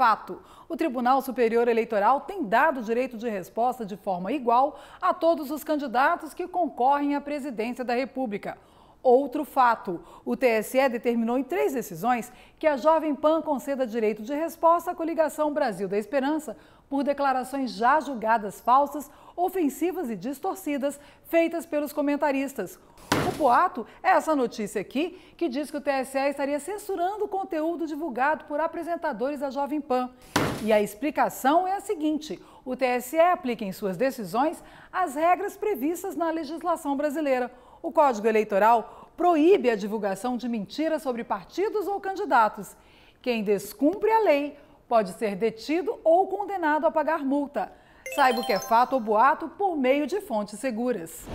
fato. O Tribunal Superior Eleitoral tem dado direito de resposta de forma igual a todos os candidatos que concorrem à presidência da República. Outro fato: o TSE determinou em três decisões que a Jovem Pan conceda direito de resposta à coligação Brasil da Esperança por declarações já julgadas falsas ofensivas e distorcidas feitas pelos comentaristas. O boato é essa notícia aqui que diz que o TSE estaria censurando o conteúdo divulgado por apresentadores da Jovem Pan. E a explicação é a seguinte: o TSE aplica em suas decisões as regras previstas na legislação brasileira. O Código Eleitoral proíbe a divulgação de mentiras sobre partidos ou candidatos. Quem descumpre a lei pode ser detido ou condenado a pagar multa. Saiba o que é fato ou boato por meio de fontes seguras.